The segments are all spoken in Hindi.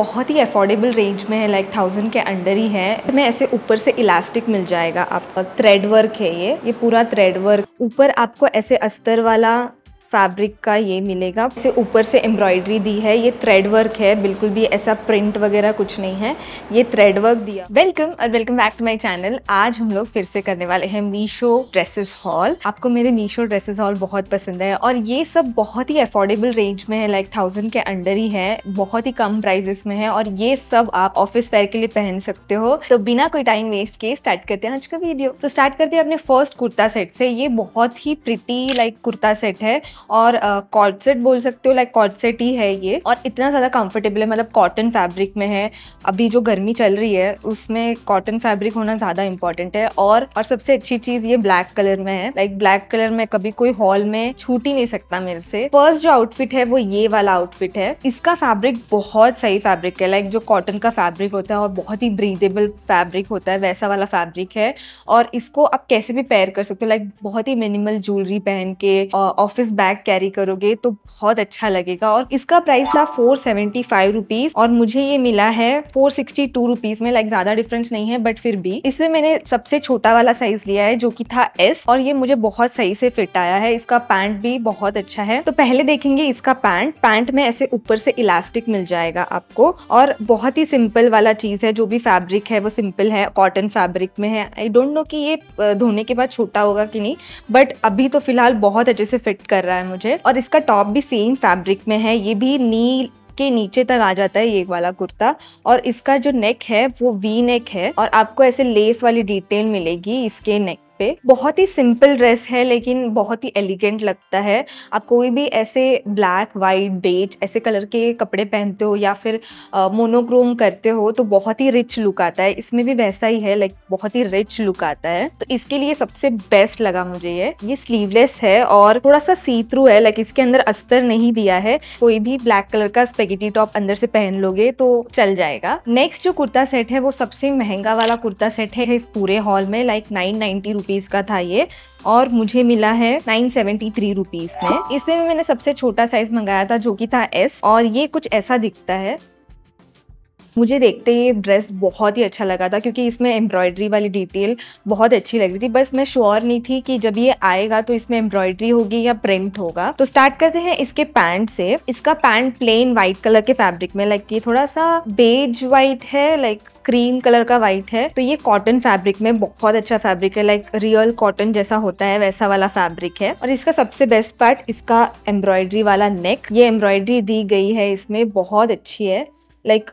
बहुत ही अफोर्डेबल रेंज में है लाइक थाउजेंड के अंडर ही है मैं ऐसे ऊपर से इलास्टिक मिल जाएगा आपका थ्रेड वर्क है ये ये पूरा थ्रेड वर्क ऊपर आपको ऐसे अस्तर वाला फैब्रिक का ये मिलेगा इसे ऊपर से एम्ब्रॉयडरी दी है ये थ्रेड वर्क है बिल्कुल भी ऐसा प्रिंट वगैरह कुछ नहीं है ये थ्रेड वर्क दिया वेलकम और welcome back to my channel आज हम लोग फिर से करने वाले हैं मीशो ड्रेसेस हॉल आपको मेरे मीशो ड्रेसेस हॉल बहुत पसंद है और ये सब बहुत ही अफोर्डेबल रेंज में है लाइक थाउजेंड के अंडर ही है बहुत ही कम प्राइजेस में है और ये सब आप ऑफिस वेयर के लिए पहन सकते हो तो बिना कोई टाइम वेस्ट किए स्टार्ट करते हैं आज का वीडियो तो स्टार्ट करते हैं अपने फर्स्ट कुर्ता सेट से ये बहुत ही प्रिटी लाइक कुर्ता सेट है और कॉटसेट uh, बोल सकते हो लाइक कॉटसेट ही है ये और इतना ज़्यादा कंफर्टेबल है मतलब कॉटन फैब्रिक में है अभी जो गर्मी चल रही है उसमें कॉटन फैब्रिक होना ज़्यादा इंपॉर्टेंट है और और सबसे अच्छी चीज़ ये ब्लैक कलर में है लाइक ब्लैक कलर में कभी कोई हॉल में छूट ही नहीं सकता मेरे से फर्स्ट जो आउटफिट है वो ये वाला आउटफिट है इसका फैब्रिक बहुत सही फैब्रिक है लाइक जो कॉटन का फैब्रिक होता है और बहुत ही ब्रीदेबल फैब्रिक होता है वैसा वाला फैब्रिक है और इसको आप कैसे भी पेयर कर सकते हो लाइक बहुत ही मिनिमल ज्वेलरी पहन के ऑफिस बैग बैग कैरी करोगे तो बहुत अच्छा लगेगा और इसका प्राइस था फोर सेवेंटी फाइव रुपीज और मुझे ये मिला है फोर सिक्सटी टू रुपीज में लाइक ज्यादा डिफरेंस नहीं है बट फिर भी इसमें मैंने सबसे छोटा वाला साइज लिया है जो की था एस और ये मुझे बहुत सही से फिट आया है इसका पैंट भी बहुत अच्छा है तो पहले देखेंगे इसका पैंट पैंट में ऐसे ऊपर से इलास्टिक मिल जाएगा आपको और बहुत ही सिंपल वाला चीज है जो भी फैब्रिक है वो सिंपल है कॉटन फैब्रिक में है आई डोंट नो कि ये धोने के बाद छोटा होगा कि नहीं बट अभी तो फिलहाल बहुत अच्छे से फिट कर रहा है है मुझे और इसका टॉप भी सेम फैब्रिक में है ये भी नी के नीचे तक आ जाता है ये वाला कुर्ता और इसका जो नेक है वो वी नेक है और आपको ऐसे लेस वाली डिटेल मिलेगी इसके नेक पे बहुत ही सिंपल ड्रेस है लेकिन बहुत ही एलिगेंट लगता है आप कोई भी ऐसे ब्लैक वाइट बेज ऐसे कलर के कपड़े पहनते हो या फिर मोनोक्रोम करते हो तो बहुत ही रिच लुक आता है इसमें भी वैसा ही है लाइक बहुत ही रिच लुक आता है तो इसके लिए सबसे बेस्ट लगा मुझे ये ये स्लीवलेस है और थोड़ा सा सी थ्रू है लाइक इसके अंदर अस्तर नहीं दिया है कोई भी ब्लैक कलर का स्पेगेटी टॉप अंदर से पहन लोगे तो चल जाएगा नेक्स्ट जो कुर्ता सेट है वो सबसे महंगा वाला कुर्ता सेट है इस पूरे हॉल में लाइक नाइन नाइनटी रुपीज़ का था ये और मुझे मिला है नाइन सेवेंटी थ्री रुपीज़ में इसमें मैंने सबसे छोटा साइज़ मंगाया था जो कि था एस और ये कुछ ऐसा दिखता है मुझे देखते ही ड्रेस बहुत ही अच्छा लगा था क्योंकि इसमें एम्ब्रॉयडरी वाली डिटेल बहुत अच्छी लग रही थी बस मैं श्योर नहीं थी कि जब ये आएगा तो इसमें एम्ब्रॉयडरी होगी या प्रिंट होगा तो स्टार्ट करते हैं इसके पैंट से इसका पैंट प्लेन व्हाइट कलर के फैब्रिक में लाइक ये थोड़ा सा बेज व्हाइट है लाइक क्रीम कलर का वाइट है तो ये कॉटन फैब्रिक में बहुत अच्छा फैब्रिक है लाइक रियल कॉटन जैसा होता है वैसा वाला फैब्रिक है और इसका सबसे बेस्ट पार्ट इसका एम्ब्रॉयडरी वाला नेक ये एम्ब्रॉयडरी दी गई है इसमें बहुत अच्छी है लाइक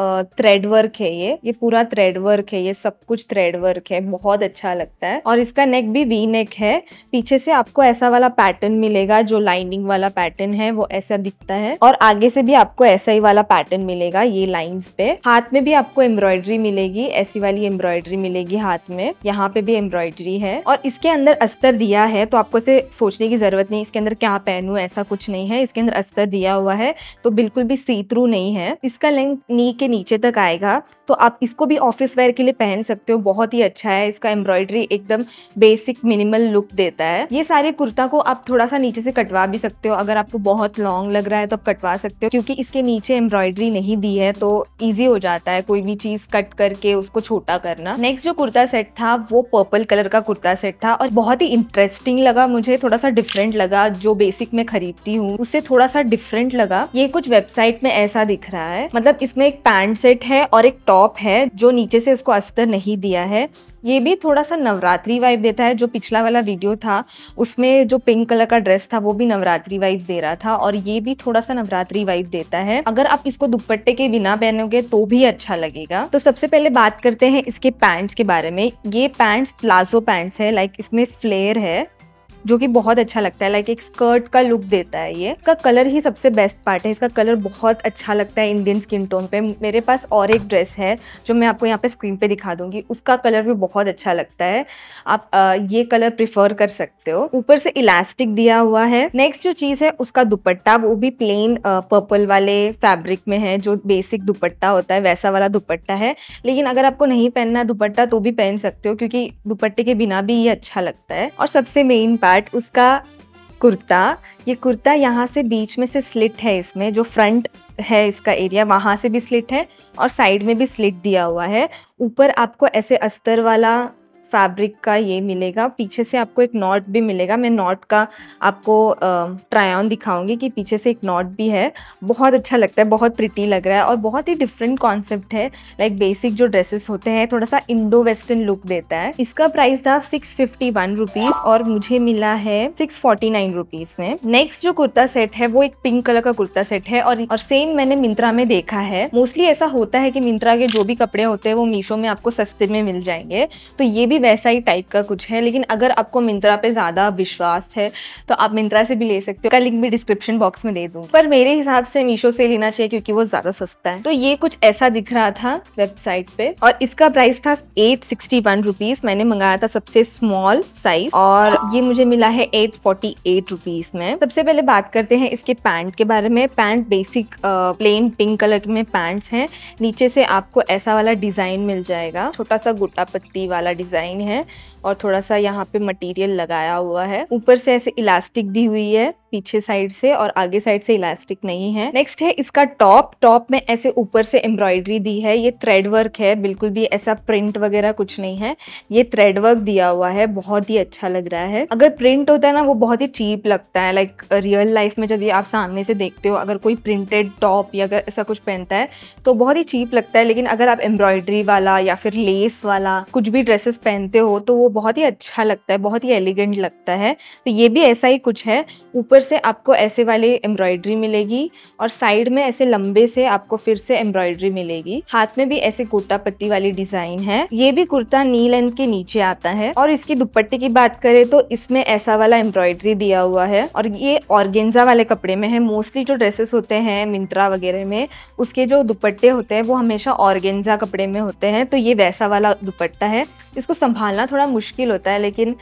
थ्रेड वर्क है ये ये पूरा थ्रेड वर्क है ये सब कुछ थ्रेड वर्क है बहुत अच्छा लगता है और इसका नेक भी वी नेक है पीछे से आपको ऐसा वाला पैटर्न मिलेगा जो लाइनिंग वाला पैटर्न है वो ऐसा दिखता है और आगे से भी आपको ऐसा ही वाला पैटर्न मिलेगा ये लाइन्स पे हाथ में भी आपको एम्ब्रॉयडरी मिलेगी ऐसी वाली एम्ब्रॉयडरी मिलेगी हाथ में यहाँ पे भी एम्ब्रॉयडरी है और इसके अंदर अस्तर दिया है तो आपको इसे सोचने की जरूरत नहीं इसके अंदर क्या पहनू ऐसा कुछ नहीं है इसके अंदर अस्तर दिया हुआ है तो बिल्कुल भी सीतरू नहीं है इसका लेंथ नीक के नीचे तक आएगा तो आप इसको भी ऑफिस वेयर के लिए पहन सकते हो बहुत ही अच्छा है इसका एम्ब्रॉयडरी एकदम बेसिक मिनिमल लुक देता है ये सारे कुर्ता को आप थोड़ा सा नीचे से कटवा भी सकते हो अगर आपको बहुत लॉन्ग लग रहा है तो आप कटवा सकते हो क्योंकि इसके नीचे एम्ब्रॉयडरी नहीं दी है तो ईजी हो जाता है कोई भी चीज कट करके उसको छोटा करना नेक्स्ट जो कुर्ता सेट था वो पर्पल कलर का कुर्ता सेट था और बहुत ही इंटरेस्टिंग लगा मुझे थोड़ा सा डिफरेंट लगा जो बेसिक में खरीदती हूँ उससे थोड़ा सा डिफरेंट लगा ये कुछ वेबसाइट में ऐसा दिख रहा है मतलब इसमें एक पैंट सेट है और एक टॉप है जो नीचे से इसको अस्तर नहीं दिया है ये भी थोड़ा सा नवरात्रि वाइब देता है जो पिछला वाला वीडियो था उसमें जो पिंक कलर का ड्रेस था वो भी नवरात्रि वाइब दे रहा था और ये भी थोड़ा सा नवरात्रि वाइब देता है अगर आप इसको दुपट्टे के बिना पहनोगे तो भी अच्छा लगेगा तो सबसे पहले बात करते हैं इसके पैंट्स के बारे में ये पैंट्स प्लाजो पैंट्स है लाइक इसमें फ्लेयर है जो कि बहुत अच्छा लगता है लाइक एक स्कर्ट का लुक देता है ये इसका कलर ही सबसे बेस्ट पार्ट है इसका कलर बहुत अच्छा लगता है इंडियन स्किन टोन पे मेरे पास और एक ड्रेस है जो मैं आपको यहाँ पे स्क्रीन पे दिखा दूंगी उसका कलर भी बहुत अच्छा लगता है आप आ, ये कलर प्रिफर कर सकते हो ऊपर से इलास्टिक दिया हुआ है नेक्स्ट जो चीज़ है उसका दुपट्टा वो भी प्लेन पर्पल वाले फैब्रिक में है जो बेसिक दुपट्टा होता है वैसा वाला दुपट्टा है लेकिन अगर आपको नहीं पहनना दुपट्टा तो भी पहन सकते हो क्योंकि दुपट्टे के बिना भी ये अच्छा लगता है और सबसे मेन पार्ट पार्ट उसका कुर्ता ये कुर्ता यहाँ से बीच में से स्लिट है इसमें जो फ्रंट है इसका एरिया वहाँ से भी स्लिट है और साइड में भी स्लिट दिया हुआ है ऊपर आपको ऐसे अस्तर वाला फैब्रिक का ये मिलेगा पीछे से आपको एक नॉट भी मिलेगा मैं नॉट का आपको ट्राई ऑन दिखाऊंगी कि पीछे से एक नॉट भी है बहुत अच्छा लगता है बहुत प्रिटी लग रहा है और बहुत ही डिफरेंट कॉन्सेप्ट है लाइक बेसिक जो ड्रेसेस होते हैं थोड़ा सा इंडो वेस्टर्न लुक देता है इसका प्राइस था सिक्स फिफ्टी वन और मुझे मिला है सिक्स फोर्टी नाइन रुपीज में नेक्स्ट जो कुर्ता सेट है वो एक पिंक कलर का कुर्ता सेट है और और सेम मैंने मिंत्रा में देखा है मोस्टली ऐसा होता है कि मिंत्रा के जो भी कपड़े होते हैं वो मीशो में आपको सस्ते में मिल जाएंगे तो ये भी वैसा ही टाइप का कुछ है लेकिन अगर आपको मिंत्रा पे ज़्यादा विश्वास है तो आप मिंत्रा से भी ले सकते हो का लिंक भी डिस्क्रिप्शन बॉक्स में दे दू पर मेरे हिसाब से मीशो से लेना चाहिए क्योंकि वो ज़्यादा सस्ता है तो ये कुछ ऐसा दिख रहा था वेबसाइट पे और इसका प्राइस था एट सिक्सटी वन रुपीज मैंने मंगाया था सबसे स्मॉल साइज और ये मुझे मिला है एट फोर्टी एट रुपीज में सबसे पहले बात करते हैं इसके पैंट के बारे में pant basic plain pink colour में पैंट्स हैं नीचे से आपको ऐसा वाला डिजाइन मिल जाएगा छोटा सा गोटा पत्ती वाला डिजाइन डिज़ाइन है और थोड़ा सा यहाँ पे मटेरियल लगाया हुआ है ऊपर से ऐसे इलास्टिक दी हुई है पीछे साइड से और आगे साइड से इलास्टिक नहीं है नेक्स्ट है इसका टॉप टॉप में ऐसे ऊपर से एम्ब्रॉयडरी दी है ये थ्रेड वर्क है बिल्कुल भी ऐसा प्रिंट वगैरह कुछ नहीं है ये थ्रेड वर्क दिया हुआ है बहुत ही अच्छा लग रहा है अगर प्रिंट होता है ना वो बहुत ही चीप लगता है लाइक रियल लाइफ में जब ये आप सामने से देखते हो अगर कोई प्रिंटेड टॉप या अगर ऐसा कुछ पहनता है तो बहुत ही चीप लगता है लेकिन अगर आप एम्ब्रॉयडरी वाला या फिर लेस वाला कुछ भी ड्रेसेस पहनते हो तो वो बहुत ही अच्छा लगता है बहुत ही एलिगेंट लगता है तो ये भी ऐसा ही कुछ है ऊपर से आपको ऐसे वाले एम्ब्रॉयडरी मिलेगी और साइड में ऐसे लंबे से आपको फिर से एम्ब्रॉयडरी मिलेगी हाथ में भी ऐसे कुर्ता पत्ती वाली डिजाइन है ये भी कुर्ता नी लेंथ के नीचे आता है और इसकी दुपट्टे की बात करें तो इसमें ऐसा वाला एम्ब्रॉयडरी दिया हुआ है और ये ऑर्गेंजा वाले कपड़े में है मोस्टली जो ड्रेसेस होते हैं मिंत्रा वगैरह में उसके जो दुपट्टे होते हैं वो हमेशा ऑर्गेंजा कपड़े में होते हैं तो ये वैसा वाला दुपट्टा है इसको संभालना थोड़ा मुश्किल होता है लेकिन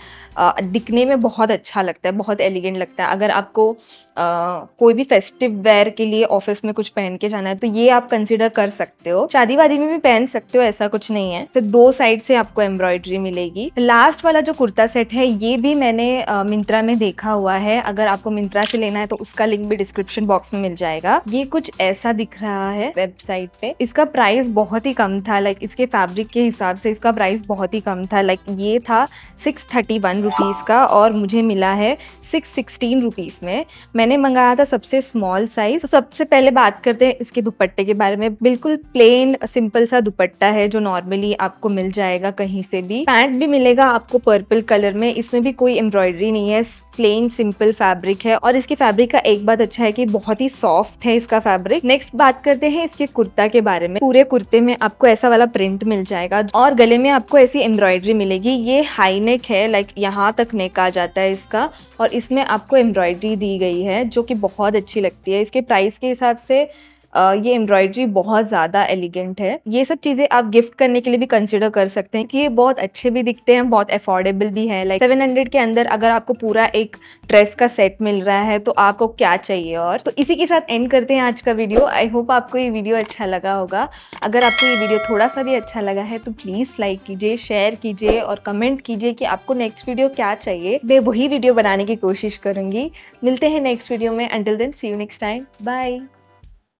दिखने में बहुत अच्छा लगता है बहुत एलिगेंट लगता है अगर आप आपको आ, कोई भी फेस्टिव वेयर के लिए ऑफिस में कुछ पहन के जाना है तो ये आप कंसिडर कर सकते हो शादी वादी में भी पहन सकते हो ऐसा कुछ नहीं है तो दो साइड से आपको एम्ब्रॉयडरी मिलेगी लास्ट वाला जो कुर्ता सेट है ये भी मैंने आ, मिंत्रा में देखा हुआ है अगर आपको मिंत्रा से लेना है तो उसका लिंक भी डिस्क्रिप्शन बॉक्स में मिल जाएगा ये कुछ ऐसा दिख रहा है वेबसाइट पे इसका प्राइस बहुत ही कम था लाइक इसके फैब्रिक के हिसाब से इसका प्राइस बहुत ही कम था लाइक ये था सिक्स थर्टी वन रुपीज़ का और मुझे मिला है सिक्स सिक्सटीन रुपीज़ इसमें मैंने मंगाया था सबसे स्मॉल साइज तो सबसे पहले बात करते हैं इसके दुपट्टे के बारे में बिल्कुल प्लेन सिंपल सा दुपट्टा है जो नॉर्मली आपको मिल जाएगा कहीं से भी पैंट भी मिलेगा आपको पर्पल कलर में इसमें भी कोई एम्ब्रॉयडरी नहीं है प्लेन सिंपल फैब्रिक है और इसके फैब्रिक का एक बात अच्छा है कि बहुत ही सॉफ्ट है इसका फैब्रिक नेक्स्ट बात करते हैं इसके कुर्ता के बारे में पूरे कुर्ते में आपको ऐसा वाला प्रिंट मिल जाएगा और गले में आपको ऐसी एम्ब्रॉयडरी मिलेगी ये हाई नेक है लाइक यहाँ तक नेक आ जाता है इसका और इसमें आपको एम्ब्रॉयडरी दी गई है जो कि बहुत अच्छी लगती है इसके प्राइस के हिसाब से ये एम्ब्रॉयडरी बहुत ज़्यादा एलिगेंट है ये सब चीज़ें आप गिफ्ट करने के लिए भी कंसिडर कर सकते हैं कि ये बहुत अच्छे भी दिखते हैं बहुत अफोर्डेबल भी हैं लाइक सेवन हंड्रेड के अंदर अगर आपको पूरा एक ड्रेस का सेट मिल रहा है तो आपको क्या चाहिए और तो इसी के साथ एंड करते हैं आज का वीडियो आई होप आपको ये वीडियो अच्छा लगा होगा अगर आपको ये वीडियो थोड़ा सा भी अच्छा लगा है तो प्लीज़ लाइक कीजिए शेयर कीजिए और कमेंट कीजिए कि आपको नेक्स्ट वीडियो क्या चाहिए मैं वही वीडियो बनाने की कोशिश करूँगी मिलते हैं नेक्स्ट वीडियो में until then see you next time bye